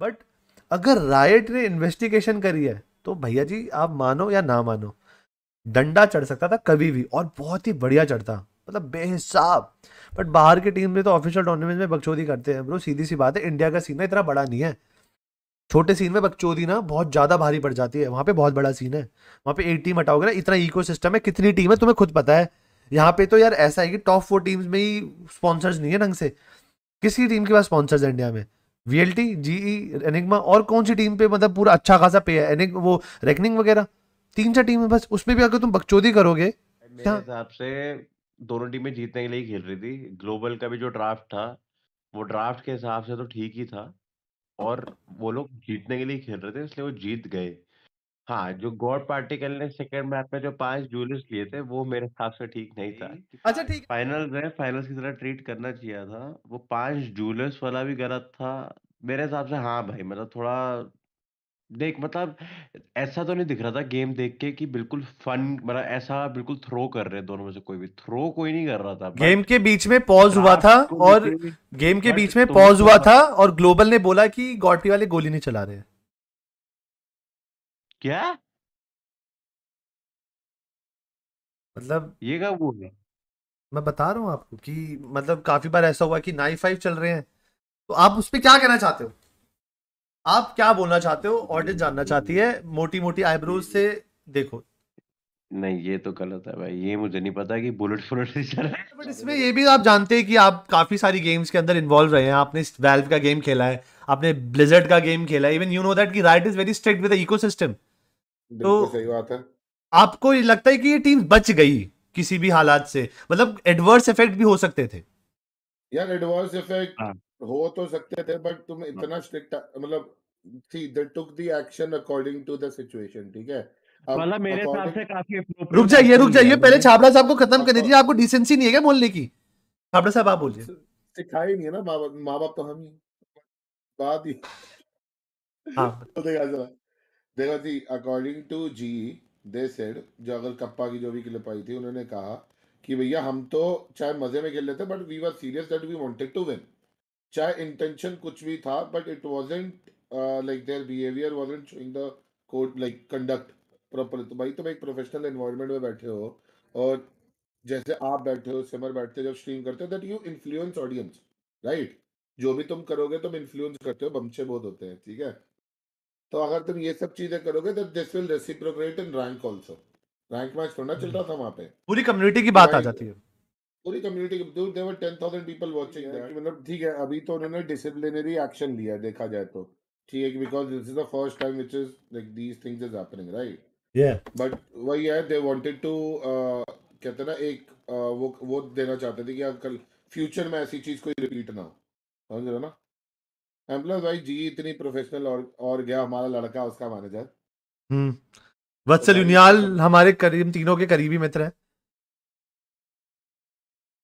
But अगर riot ने investigation करी है तो भैया जी आप मानो या ना मानो डंडा चढ़ सकता था कभी भी और बहुत ही बढ़िया चढ़ता मतलब बेहिसाब बट बाहर की टीम में तो ऑफिशियल टूर्नामेंट में बकचोदी करते हैं ब्रो सीधी सी बात है इंडिया का सीन ना इतना बड़ा नहीं है छोटे सीन में बकचोदी ना बहुत ज़्यादा भारी पड़ जाती है वहाँ पे बहुत बड़ा सीन है वहाँ पे एक टीम हटाओगे ना इतना इको सिस्टम है कितनी टीम है तुम्हें खुद पता है यहाँ पे तो यार ऐसा है कि टॉप फोर टीम्स में ही स्पॉन्सर्स नहीं है ढंग से किसी टीम के पास स्पॉन्सर्स है इंडिया में वीएलटी जीई एनिग्मा और कौन सी टीम पे मतलब पूरा अच्छा खासा पे है एनिग वो रेकनिंग वगैरह तीन चार टीम है बस उसमें भी अगर तुम बकचोदी करोगे मेरे हिसाब से दोनों टीमें जीतने के लिए खेल रही थी ग्लोबल का भी जो ड्राफ्ट था वो ड्राफ्ट के हिसाब से तो ठीक ही था और वो लोग जीतने के लिए खेल रहे थे इसलिए वो जीत गए हाँ, जो गॉड पार्टिकल ने सेकंड मैच में जो पांच जूलिस लिए थे वो मेरे हिसाब से ठीक नहीं था। अच्छा ठीक फाइनल में फाइनल की तरह ट्रीट करना चाहिए था। वो पांच जूलिस वाला भी गलत था। मेरे हिसाब से हाँ भाई मतलब थोड़ा देख मतलब ऐसा तो नहीं दिख रहा था गेम देख के कि बिल्कुल फन मतलब ऐसा बिल्कुल थ्रो कर रहे दोनों में से कोई भी। थ्रो कोई नहीं कर रहा था गेम के बीच में पॉज हुआ तो तो हाँ। था और गेम के बीच में पॉज हुआ था और ग्लोबल ने बोला कि गॉटी वाले गोली नहीं चला रहे हैं क्या मतलब ये क्या वो है मैं बता रहा हूँ आपको कि मतलब काफी बार ऐसा हुआ कि नाइन फाइव चल रहे हैं तो आप उस पर क्या कहना चाहते हो आप क्या बोलना चाहते हो ऑडियंस जानना चाहती है मोटी मोटी आईब्रोज से देखो नहीं ये तो गलत है भाई ये मुझे नहीं पता कि बुलेट फुलेट से चल रहा है बट इसमें ये भी आप जानते हैं कि आप काफी सारी गेम्स के अंदर इन्वॉल्व रहे हैं आपने वेल्व का गेम खेला है आपने ब्लिजर्ड का गेम खेला है इवन यू नो दैट कि right is very strict with ecosystem तो सही बात है आपको ये लगता है कि ये टीम बच गई किसी भी हालात से मतलब एडवर्स इफेक्ट भी हो सकते थे यार एडवर्स इफेक्ट हाँ। हो तो सकते थे बट तुम हाँ। इतना स्ट्रिक्ट मतलब see they took the action according to the situation ठीक है मतलब मेरे हिसाब से काफी रुक जाइए रुक जाइए पहले छाबड़ा साहब को खत्म कर दीजिए आपको डिसेंसी नहीं है क्या बोलने की छाबड़ा साहब आप बोलिए सिखाई नहीं है ना माँ बाप तो हम ही बात ही हाँ तो देखा जरा देखो जी according to G they said जो अगर कप्पा की जो भी क्लिप आई थी उन्होंने कहा कि भैया हम तो चाहे मज़े में खेल लेते but we were serious that we wanted to win चाहे इंटेंशन कुछ भी था but it wasn't like their behaviour wasn't showing the court like conduct proper तो भाई तुम एक प्रोफेशनल इन्वायरमेंट में बैठे हो और जैसे आप बैठे हो सिमर बैठते हो जब स्ट्रीम करते हो that you influence audience right जो भी तुम करोगे तुम इन्फ्लुएंस करते हो बमचे बहुत होते हैं ठीक है तो अगर तुम ये सब चीजें करोगे तो this will reciprocate in rank also rank match थोड़ा hmm. चल रहा था वहां पे पूरी कम्युनिटी की बात आ जाती है पूरी कम्युनिटी की दूर देवर 10000 पीपल वाचिंग दैट मतलब ठीक है अभी तो उन्होंने डिसिप्लिनरी एक्शन लिया देखा जाए तो ठीक है because this is the first time which is like these things is happening right या बट वही है दे वांटेड टू कहते ना एक uh, वो वो देना चाहते थे कि कल फ्यूचर में ऐसी चीज कोई रिपीट ना हो समझ रहे हो ना प्लस भाई जी इतनी प्रोफेशनल और और गया हमारा लड़का उसका मैनेजर हम्म वत्सल तो यूनियाल हमारे करीब तीनों के करीबी मित्र हैं